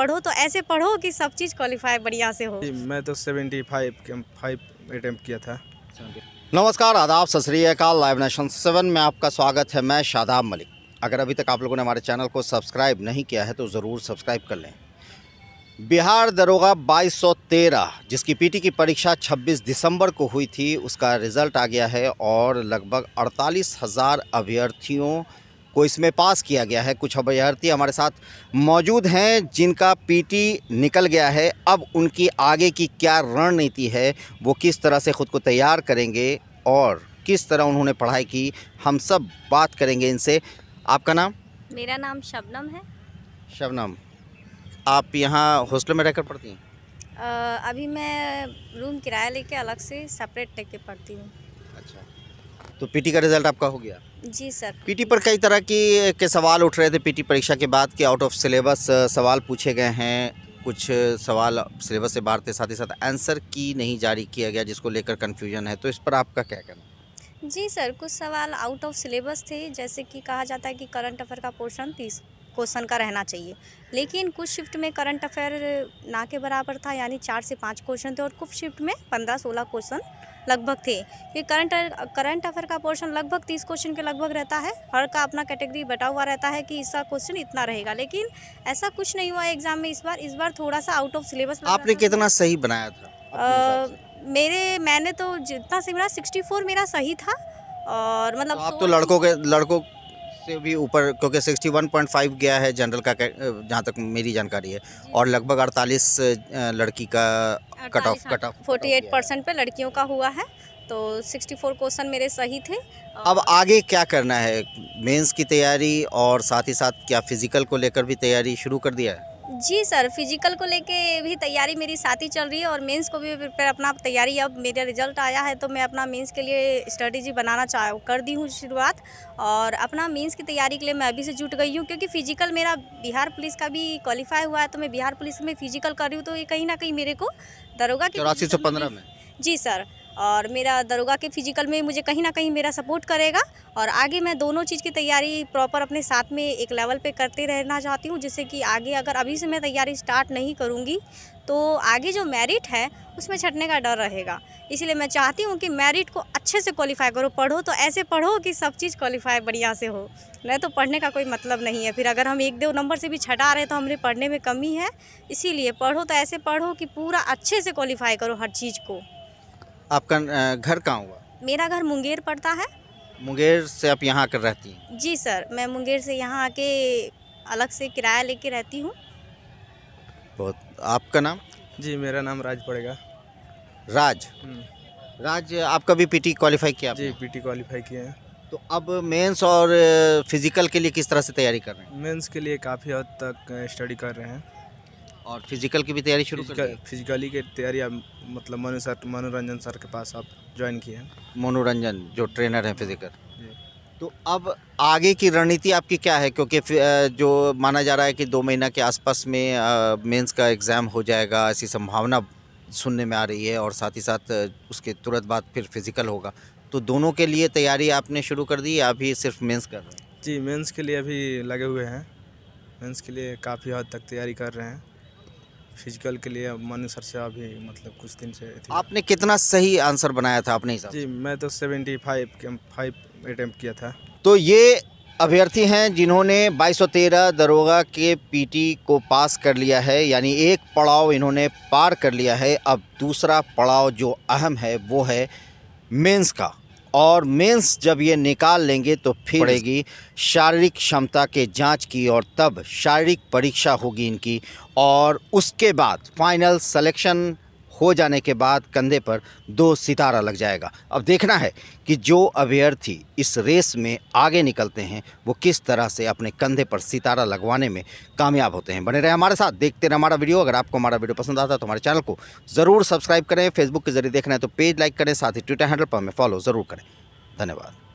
पढ़ो तो ऐसे पढ़ो कि सब चीज़ क्वालिफाई बढ़िया से हो मैं तो सेवेंटी फाइव फाइव अटैम्प्ट किया था नमस्कार आदाब सत श्रीकाल लाइव नेशन सेवन में आपका स्वागत है मैं शादाब मलिक अगर अभी तक आप लोगों ने हमारे चैनल को सब्सक्राइब नहीं किया है तो ज़रूर सब्सक्राइब कर लें बिहार दरोगा 2213 जिसकी पीटी की परीक्षा 26 दिसंबर को हुई थी उसका रिज़ल्ट आ गया है और लगभग अड़तालीस हज़ार अभ्यर्थियों को इसमें पास किया गया है कुछ अभ्यर्थी हमारे साथ मौजूद हैं जिनका पीटी निकल गया है अब उनकी आगे की क्या रणनीति है वो किस तरह से ख़ुद को तैयार करेंगे और किस तरह उन्होंने पढ़ाई की हम सब बात करेंगे इनसे आपका नाम मेरा नाम शबनम है शबनम आप यहाँ हॉस्टल में रहकर पढ़ती हैं अभी मैं रूम किराया लेके अलग से सेपरेट लेके पढ़ती हूँ तो पीटी का रिजल्ट आपका हो गया जी सर पीटी पर कई तरह की के सवाल उठ रहे थे पीटी परीक्षा के बाद के आउट ऑफ सिलेबस सवाल पूछे गए हैं कुछ सवाल सिलेबस से बाहर थे साथ ही साथ आंसर की नहीं जारी किया गया जिसको लेकर कन्फ्यूजन है तो इस पर आपका क्या कहना जी सर कुछ सवाल आउट ऑफ सिलेबस थे जैसे कि कहा जाता है कि करंट अफेयर का पोर्शन तीस क्वेश्चन का रहना चाहिए लेकिन कुछ शिफ्ट में करंट अफेयर ना के बराबर था यानी चार से पाँच क्वेश्चन थे और कुछ शिफ्ट में पंद्रह सोलह क्वेश्चन लगभग थे ये करंट करंट अफेयर का पोर्शन लगभग तीस क्वेश्चन के लगभग रहता है हर का अपना कैटेगरी बटा हुआ रहता है कि इसका क्वेश्चन इतना रहेगा लेकिन ऐसा कुछ नहीं हुआ एग्जाम में इस बार इस बार थोड़ा सा आउट ऑफ सिलेबस आपने कितना सही बनाया था मेरे मैंने तो जितना सही बनाया सिक्सटी मेरा सही था और मतलब तो आप तो लड़कों के लड़कों से भी ऊपर क्योंकि 61.5 गया है जनरल का जहाँ तक मेरी जानकारी है और लगभग अड़तालीस लड़की का cut off cut off forty eight percent पर लड़कियों का हुआ है तो 64 क्वेश्चन मेरे सही थे अब आगे क्या करना है मेंस की तैयारी और साथ ही साथ क्या फिज़िकल को लेकर भी तैयारी शुरू कर दिया है जी सर फिजिकल को लेके भी तैयारी मेरी साथ ही चल रही है और मेंस को भी फिर अपना तैयारी अब मेरा रिजल्ट आया है तो मैं अपना मेंस के लिए स्ट्रेटेजी बनाना चाह कर दी हूँ शुरुआत और अपना मेंस की तैयारी के लिए मैं अभी से जुट गई हूँ क्योंकि फिजिकल मेरा बिहार पुलिस का भी क्वालिफाई हुआ है तो मैं बिहार पुलिस में फिजिकल कर रही हूँ तो ये कहीं ना कहीं मेरे को दरोगा चौरासी सौ पंद्रह में जी सर और मेरा दरोगा के फिजिकल में मुझे कहीं ना कहीं मेरा सपोर्ट करेगा और आगे मैं दोनों चीज़ की तैयारी प्रॉपर अपने साथ में एक लेवल पे करते रहना चाहती हूँ जिससे कि आगे अगर अभी से मैं तैयारी स्टार्ट नहीं करूँगी तो आगे जो मेरिट है उसमें छटने का डर रहेगा इसलिए मैं चाहती हूँ कि मेरिट को अच्छे से क्वालिफाई करो पढ़ो तो ऐसे पढ़ो कि सब चीज़ क्वालिफाई बढ़िया से हो नहीं तो पढ़ने का कोई मतलब नहीं है फिर अगर हम एक दो नंबर से भी छटा रहे तो हमने पढ़ने में कमी है इसीलिए पढ़ो तो ऐसे पढ़ो कि पूरा अच्छे से क्वालिफाई करो हर चीज़ को आपका घर कहाँ हुआ मेरा घर मुंगेर पड़ता है मुंगेर से आप यहाँ आकर रहती हैं जी सर मैं मुंगेर से यहाँ आके अलग से किराया लेके रहती हूँ बहुत आपका नाम जी मेरा नाम राज पड़ेगा राज हम्म। राज आपका भी पीटी क्वालिफाई किया जी पीटी क्वालिफाई किया है तो अब मेंस और फिज़िकल के लिए किस तरह से तैयारी कर रहे हैं मेंस के लिए काफ़ी हद तक स्टडी कर रहे हैं और फिजिकल की भी तैयारी शुरू कर फिजिकली की तैयारी अब मतलब मनु सर मनोरंजन सर के पास आप ज्वाइन किए हैं मनोरंजन जो ट्रेनर हैं फिजिकल तो अब आगे की रणनीति आपकी क्या है क्योंकि जो माना जा रहा है कि दो महीना के आसपास में मेंस का एग्ज़ाम हो जाएगा ऐसी संभावना सुनने में आ रही है और साथ ही साथ उसके तुरंत बाद फिर फिज़िकल होगा तो दोनों के लिए तैयारी आपने शुरू कर दी या अभी सिर्फ मेंस कर रहे हैं जी मेंस के लिए अभी लगे हुए हैं मेंस के लिए काफ़ी हद तक तैयारी कर रहे हैं फिजिकल के लिए मन सर से अभी मतलब कुछ दिन से आपने कितना सही आंसर बनाया था आपने जी मैं तो सेवेंटी फाइव फाइव अटैम्प्ट किया था तो ये अभ्यर्थी हैं जिन्होंने 2213 दरोगा के पीटी को पास कर लिया है यानी एक पड़ाव इन्होंने पार कर लिया है अब दूसरा पड़ाव जो अहम है वो है मेंस का और मेंस जब ये निकाल लेंगे तो फिर पड़ेगी शारीरिक क्षमता के जांच की और तब शारीरिक परीक्षा होगी इनकी और उसके बाद फाइनल सिलेक्शन हो जाने के बाद कंधे पर दो सितारा लग जाएगा अब देखना है कि जो अभ्यर्थी इस रेस में आगे निकलते हैं वो किस तरह से अपने कंधे पर सितारा लगवाने में कामयाब होते हैं बने रहे हमारे साथ देखते रहे हमारा वीडियो अगर आपको हमारा वीडियो पसंद आता है तो हमारे चैनल को ज़रूर सब्सक्राइब करें फेसबुक के जरिए देखना है तो पेज लाइक करें साथ ही ट्विटर हैंडल पर हमें फॉलो ज़रूर करें धन्यवाद